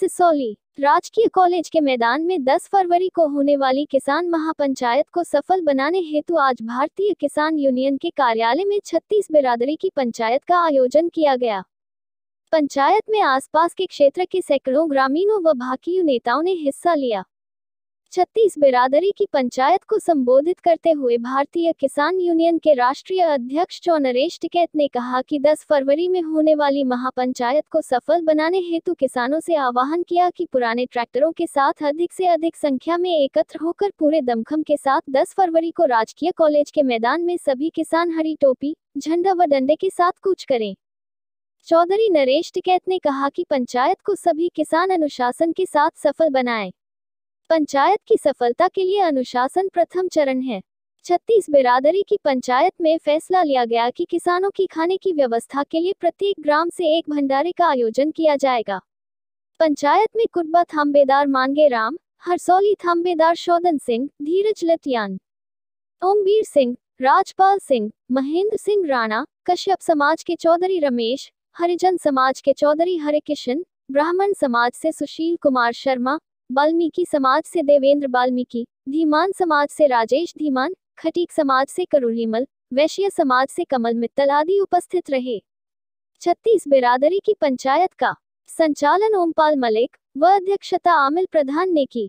सिसोली राजकीय कॉलेज के मैदान में 10 फरवरी को होने वाली किसान महापंचायत को सफल बनाने हेतु आज भारतीय किसान यूनियन के कार्यालय में 36 बिरादरी की पंचायत का आयोजन किया गया पंचायत में आसपास के क्षेत्र के सैकड़ों ग्रामीणों व भाकियों नेताओं ने हिस्सा लिया छत्तीस बिरादरी की पंचायत को संबोधित करते हुए भारतीय किसान यूनियन के राष्ट्रीय अध्यक्ष चौनरेश टिकैत ने कहा कि 10 फरवरी में होने वाली महापंचायत को सफल बनाने हेतु किसानों से आह्वान किया कि पुराने ट्रैक्टरों के साथ अधिक से अधिक संख्या में एकत्र होकर पूरे दमखम के साथ 10 फरवरी को राजकीय कॉलेज के मैदान में सभी किसान हरी टोपी झंडा व डंडे के साथ कूच करें चौधरी नरेश टिकैत ने कहा कि पंचायत को सभी किसान अनुशासन के साथ सफल बनाएं पंचायत की सफलता के लिए अनुशासन प्रथम चरण है छत्तीस बिरादरी की पंचायत में फैसला लिया गया कि किसानों की खाने की व्यवस्था के लिए प्रत्येक ग्राम से एक भंडारे का आयोजन किया जाएगा पंचायत में कुटबा थाम्बेदार मांगे राम हरसौली थाम्बेदार शोधन सिंह धीरज लतियान ओमवीर सिंह राजपाल सिंह महेंद्र सिंह राणा कश्यप समाज के चौधरी रमेश हरिजन समाज के चौधरी हरिकिशन ब्राह्मण समाज से सुशील कुमार शर्मा बाल्मीकि समाज से देवेंद्र बाल्मीकि धीमान समाज से राजेश धीमान खटीक समाज से करुणीमल वैश्य समाज से कमल मित्तल आदि उपस्थित रहे छत्तीस बिरादरी की पंचायत का संचालन ओमपाल मलिक व अध्यक्षता आमिल प्रधान ने की